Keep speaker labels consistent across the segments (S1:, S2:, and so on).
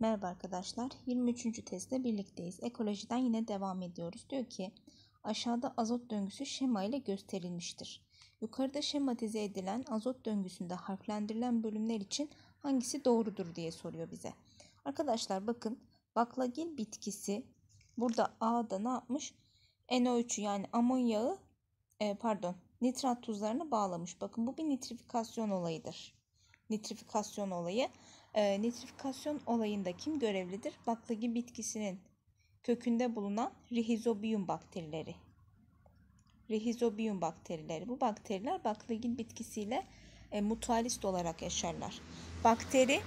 S1: Merhaba arkadaşlar. 23. testte birlikteyiz. Ekolojiden yine devam ediyoruz. Diyor ki aşağıda azot döngüsü şema ile gösterilmiştir. Yukarıda şematize edilen azot döngüsünde harflendirilen bölümler için hangisi doğrudur diye soruyor bize. Arkadaşlar bakın baklagil bitkisi burada A'da ne yapmış? NO3'ü yani amonyağı e, pardon nitrat tuzlarını bağlamış. Bakın bu bir nitrifikasyon olayıdır. Nitrifikasyon olayı. E, nitrifikasyon olayında kim görevlidir? Baklagi bitkisinin kökünde bulunan Rhizobium bakterileri. Rhizobium bakterileri. Bu bakteriler baklagil bitkisiyle e, mutualist olarak yaşarlar. Bakteri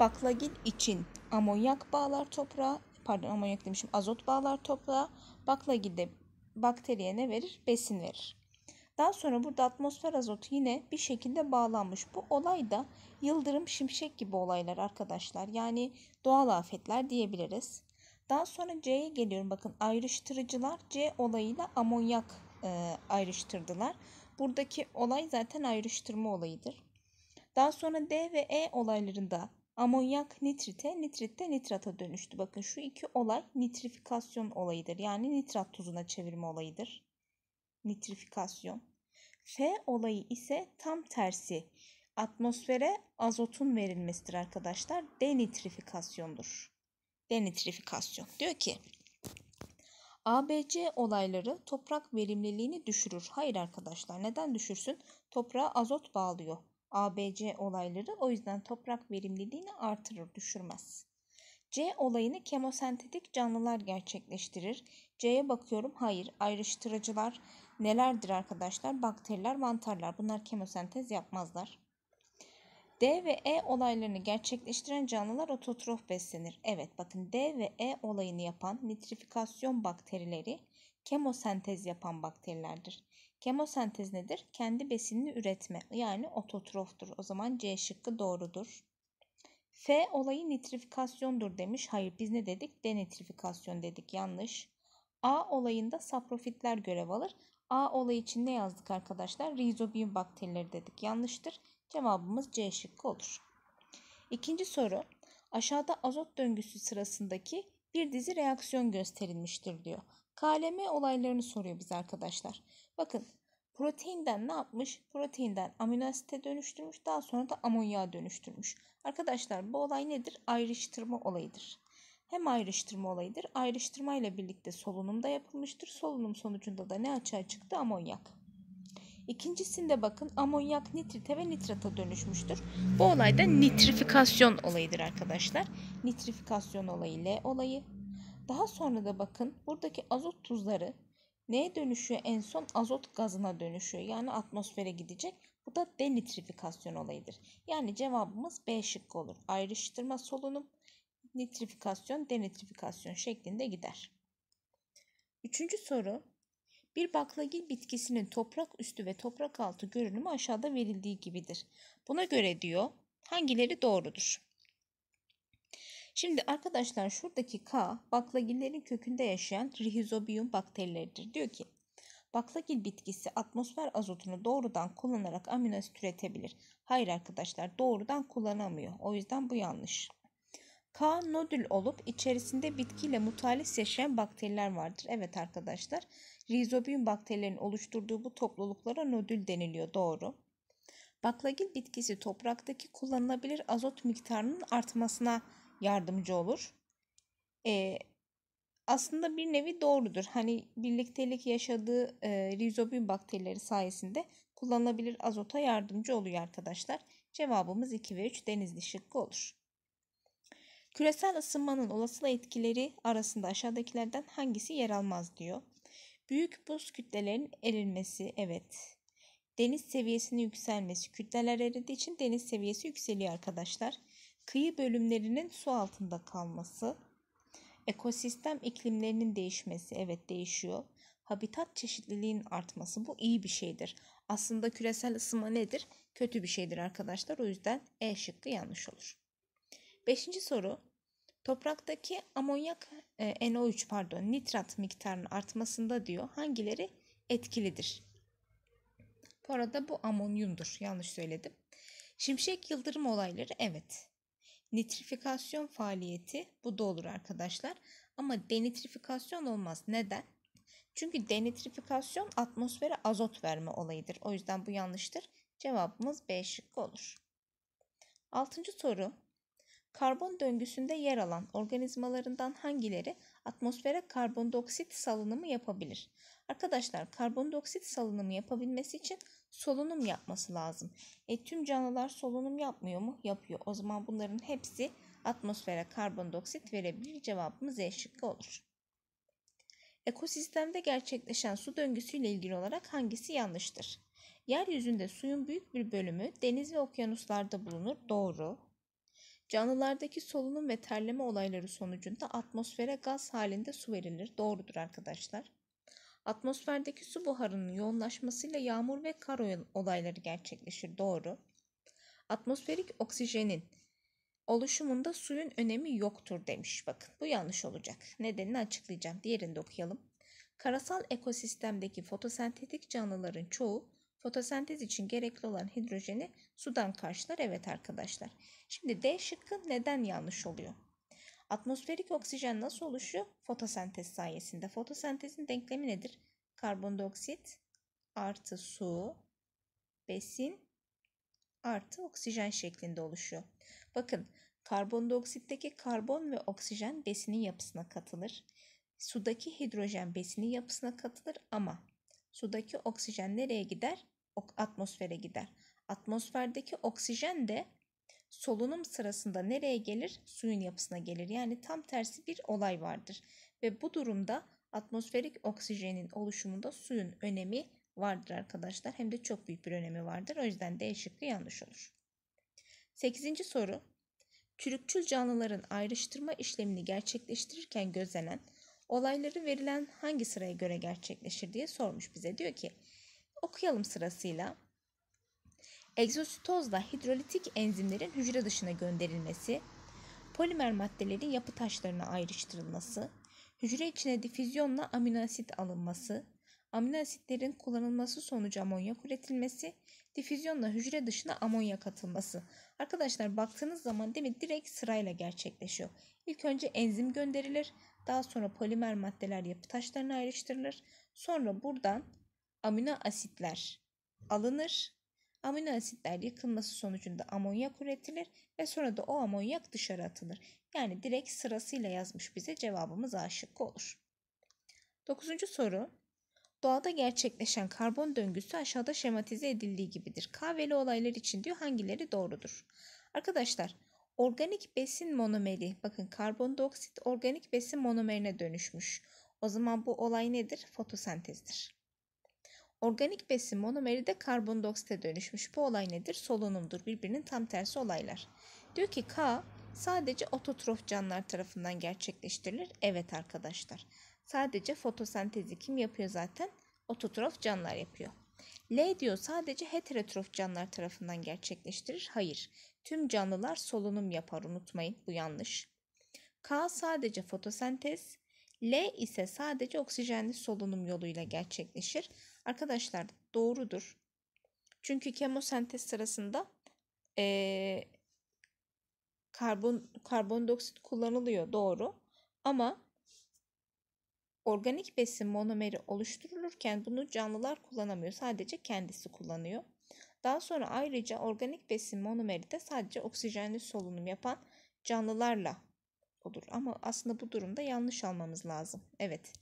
S1: baklagil için amonyak bağlar toprağa, pardon amonyak demişim azot bağlar toprağa. Baklagil de bakteriye ne verir? Besin verir. Daha sonra burada atmosfer azotu yine bir şekilde bağlanmış. Bu olay da yıldırım şimşek gibi olaylar arkadaşlar. Yani doğal afetler diyebiliriz. Daha sonra C'ye geliyorum. Bakın ayrıştırıcılar C olayıyla amonyak e, ayrıştırdılar. Buradaki olay zaten ayrıştırma olayıdır. Daha sonra D ve E olaylarında amonyak nitrite, nitritte nitrata dönüştü. Bakın şu iki olay nitrifikasyon olayıdır. Yani nitrat tuzuna çevirme olayıdır. Nitrifikasyon. F olayı ise tam tersi. Atmosfere azotun verilmesidir arkadaşlar. Denitrifikasyondur. Denitrifikasyon. Diyor ki ABC olayları toprak verimliliğini düşürür. Hayır arkadaşlar neden düşürsün? Toprağa azot bağlıyor. ABC olayları o yüzden toprak verimliliğini artırır, düşürmez. C olayını kemosentetik canlılar gerçekleştirir. C'ye bakıyorum hayır ayrıştırıcılar, nelerdir arkadaşlar? Bakteriler, mantarlar. Bunlar kemosentez yapmazlar. D ve E olaylarını gerçekleştiren canlılar ototrof beslenir. Evet bakın D ve E olayını yapan nitrifikasyon bakterileri kemosentez yapan bakterilerdir. Kemosentez nedir? Kendi besinini üretme yani ototroftur. O zaman C şıkkı doğrudur. F olayı nitrifikasyondur demiş. Hayır biz ne dedik? Denitrifikasyon dedik yanlış. A olayında saprofitler görev alır. A olayı için ne yazdık arkadaşlar? Rizobiyum bakterileri dedik. Yanlıştır. Cevabımız C şıkkı olur. İkinci soru. Aşağıda azot döngüsü sırasındaki bir dizi reaksiyon gösterilmiştir diyor. KLM olaylarını soruyor biz arkadaşlar. Bakın proteinden ne yapmış? Proteinden amino asite dönüştürmüş daha sonra da amonyağa dönüştürmüş. Arkadaşlar bu olay nedir? Ayrıştırma olayıdır hem ayrıştırma olayıdır. Ayrıştırma ile birlikte solunum da yapılmıştır. Solunum sonucunda da ne açığa çıktı? Amonyak. İkincisinde bakın amonyak nitrite ve nitrata dönüşmüştür. Bu olayda nitrifikasyon olayıdır arkadaşlar. Nitrifikasyon olayı L olayı. Daha sonra da bakın buradaki azot tuzları neye dönüşüyor? En son azot gazına dönüşüyor. Yani atmosfere gidecek. Bu da denitrifikasyon olayıdır. Yani cevabımız B şıkkı olur. Ayrıştırma solunum, nitrifikasyon, denitrifikasyon şeklinde gider. Üçüncü soru. Bir baklagil bitkisinin toprak üstü ve toprak altı görünümü aşağıda verildiği gibidir. Buna göre diyor hangileri doğrudur? Şimdi arkadaşlar şuradaki K baklagillerin kökünde yaşayan rhizobium bakterileridir. Diyor ki baklagil bitkisi atmosfer azotunu doğrudan kullanarak amino asit üretebilir. Hayır arkadaşlar doğrudan kullanamıyor. O yüzden bu yanlış. K nodül olup içerisinde bitkiyle mutalis yaşayan bakteriler vardır. Evet arkadaşlar rizobiyum bakterilerin oluşturduğu bu topluluklara nodül deniliyor doğru. Baklagil bitkisi topraktaki kullanılabilir azot miktarının artmasına yardımcı olur. Ee, aslında bir nevi doğrudur. Hani birliktelik yaşadığı e, rizobiyum bakterileri sayesinde kullanılabilir azota yardımcı oluyor arkadaşlar. Cevabımız 2 ve 3 denizli şıkkı olur. Küresel ısınmanın olası etkileri arasında aşağıdakilerden hangisi yer almaz diyor. Büyük buz kütlelerin erilmesi evet. Deniz seviyesinin yükselmesi. Kütleler eridiği için deniz seviyesi yükseliyor arkadaşlar. Kıyı bölümlerinin su altında kalması. Ekosistem iklimlerinin değişmesi. Evet değişiyor. Habitat çeşitliliğin artması. Bu iyi bir şeydir. Aslında küresel ısınma nedir? Kötü bir şeydir arkadaşlar. O yüzden E şıkkı yanlış olur. Beşinci soru. Topraktaki amonyak e, NO3 pardon nitrat miktarının artmasında diyor hangileri etkilidir? Bu arada bu amonyumdur. Yanlış söyledim. Şimşek yıldırım olayları evet. Nitrifikasyon faaliyeti bu da olur arkadaşlar. Ama denitrifikasyon olmaz. Neden? Çünkü denitrifikasyon atmosfere azot verme olayıdır. O yüzden bu yanlıştır. Cevabımız B şıkkı olur. Altıncı soru. Karbon döngüsünde yer alan organizmalarından hangileri atmosfere karbondioksit salınımı yapabilir? Arkadaşlar karbondioksit salınımı yapabilmesi için solunum yapması lazım. E, tüm canlılar solunum yapmıyor mu? Yapıyor. O zaman bunların hepsi atmosfere karbondioksit verebilir. Cevabımız E şıkkı olur. Ekosistemde gerçekleşen su döngüsüyle ilgili olarak hangisi yanlıştır? Yeryüzünde suyun büyük bir bölümü deniz ve okyanuslarda bulunur. Doğru. Canlılardaki solunum ve terleme olayları sonucunda atmosfere gaz halinde su verilir. Doğrudur arkadaşlar. Atmosferdeki su buharının yoğunlaşmasıyla yağmur ve kar olayları gerçekleşir. Doğru. Atmosferik oksijenin oluşumunda suyun önemi yoktur demiş. Bakın bu yanlış olacak. Nedenini açıklayacağım. Diğerini de okuyalım. Karasal ekosistemdeki fotosentetik canlıların çoğu Fotosentez için gerekli olan hidrojeni sudan karşılar. Evet arkadaşlar. Şimdi D şıkkı neden yanlış oluyor? Atmosferik oksijen nasıl oluşuyor? Fotosentez sayesinde. Fotosentezin denklemi nedir? Karbondioksit artı su, besin artı oksijen şeklinde oluşuyor. Bakın karbondioksitteki karbon ve oksijen besinin yapısına katılır. Sudaki hidrojen besinin yapısına katılır ama sudaki oksijen nereye gider? atmosfere gider. Atmosferdeki oksijen de solunum sırasında nereye gelir? Suyun yapısına gelir. Yani tam tersi bir olay vardır. Ve bu durumda atmosferik oksijenin oluşumunda suyun önemi vardır arkadaşlar. Hem de çok büyük bir önemi vardır. O yüzden D şıkkı yanlış olur. 8. soru. Çürükçül canlıların ayrıştırma işlemini gerçekleştirirken gözlenen olayları verilen hangi sıraya göre gerçekleşir diye sormuş bize. Diyor ki Okuyalım sırasıyla. Egzositozla hidrolitik enzimlerin hücre dışına gönderilmesi, polimer maddelerin yapı taşlarına ayrıştırılması, hücre içine difüzyonla amino asit alınması, amino asitlerin kullanılması sonucu amonyak üretilmesi, difüzyonla hücre dışına amonya katılması. Arkadaşlar baktığınız zaman değil mi direkt sırayla gerçekleşiyor. İlk önce enzim gönderilir, daha sonra polimer maddeler yapı taşlarına ayrıştırılır. Sonra buradan amino asitler alınır. Amino asitler yıkılması sonucunda amonyak üretilir ve sonra da o amonyak dışarı atılır. Yani direkt sırasıyla yazmış bize cevabımız A şıkkı olur. Dokuzuncu soru. Doğada gerçekleşen karbon döngüsü aşağıda şematize edildiği gibidir. Kahveli olaylar için diyor hangileri doğrudur? Arkadaşlar organik besin monomeri bakın karbondioksit organik besin monomerine dönüşmüş. O zaman bu olay nedir? Fotosentezdir. Organik besin monomeri de karbondioksit dönüşmüş. Bu olay nedir? Solunumdur. Birbirinin tam tersi olaylar. Diyor ki K sadece ototrof canlılar tarafından gerçekleştirilir. Evet arkadaşlar. Sadece fotosentezi kim yapıyor zaten? Ototrof canlılar yapıyor. L diyor sadece heterotrof canlılar tarafından gerçekleştirir. Hayır. Tüm canlılar solunum yapar unutmayın. Bu yanlış. K sadece fotosentez, L ise sadece oksijenli solunum yoluyla gerçekleşir. Arkadaşlar doğrudur. Çünkü kemosentez sırasında e, karbon karbondioksit kullanılıyor doğru. Ama organik besin monomeri oluşturulurken bunu canlılar kullanamıyor. Sadece kendisi kullanıyor. Daha sonra ayrıca organik besin monomeri de sadece oksijenli solunum yapan canlılarla olur. Ama aslında bu durumda yanlış almamız lazım. Evet.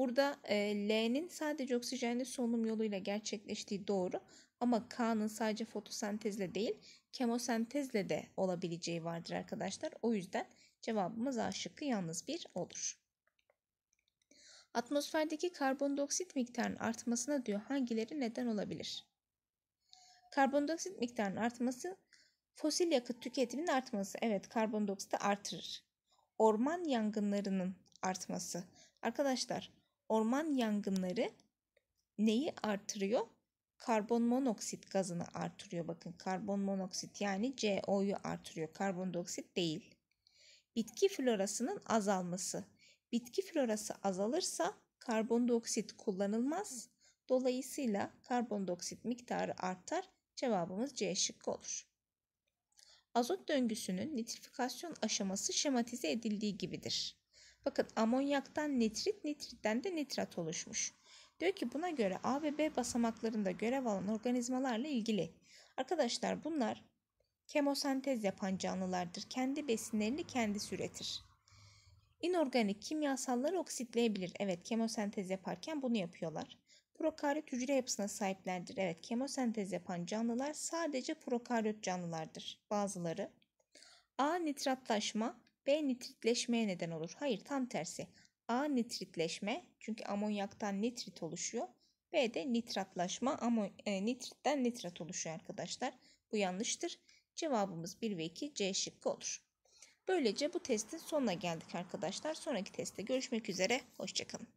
S1: Burada e, L'nin sadece oksijenli solunum yoluyla gerçekleştiği doğru ama K'nın sadece fotosentezle değil kemosentezle de olabileceği vardır arkadaşlar. O yüzden cevabımız A şıkkı yalnız bir olur. Atmosferdeki karbondioksit miktarının artmasına diyor hangileri neden olabilir? Karbondioksit miktarının artması fosil yakıt tüketiminin artması. Evet karbondioksiti artırır. Orman yangınlarının artması. Arkadaşlar Orman yangınları neyi artırıyor? Karbon monoksit gazını artırıyor. Bakın karbon monoksit yani CO'yu artırıyor. Karbondioksit değil. Bitki florasının azalması. Bitki florası azalırsa karbondioksit kullanılmaz. Dolayısıyla karbondioksit miktarı artar. Cevabımız C şıkkı olur. Azot döngüsünün nitrifikasyon aşaması şematize edildiği gibidir. Bakın amonyaktan nitrit, nitritten de nitrat oluşmuş. Diyor ki buna göre A ve B basamaklarında görev alan organizmalarla ilgili. Arkadaşlar bunlar kemosentez yapan canlılardır. Kendi besinlerini kendi üretir. İnorganik kimyasalları oksitleyebilir. Evet kemosentez yaparken bunu yapıyorlar. Prokaryot hücre yapısına sahiplerdir. Evet kemosentez yapan canlılar sadece prokaryot canlılardır bazıları. A nitratlaşma B nitritleşmeye neden olur. Hayır tam tersi. A nitritleşme çünkü amonyaktan nitrit oluşuyor. B de nitratlaşma amon e, nitritten nitrat oluşuyor arkadaşlar. Bu yanlıştır. Cevabımız 1 ve 2 C şıkkı olur. Böylece bu testin sonuna geldik arkadaşlar. Sonraki testte görüşmek üzere. Hoşçakalın.